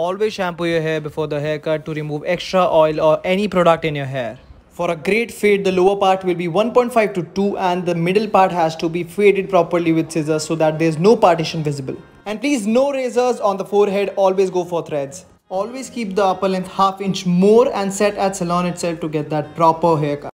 Always shampoo your hair before the haircut to remove extra oil or any product in your hair. For a great fade, the lower part will be 1.5 to 2 and the middle part has to be faded properly with scissors so that there's no partition visible. And please no razors on the forehead, always go for threads. Always keep the upper length half inch more and set at salon itself to get that proper haircut.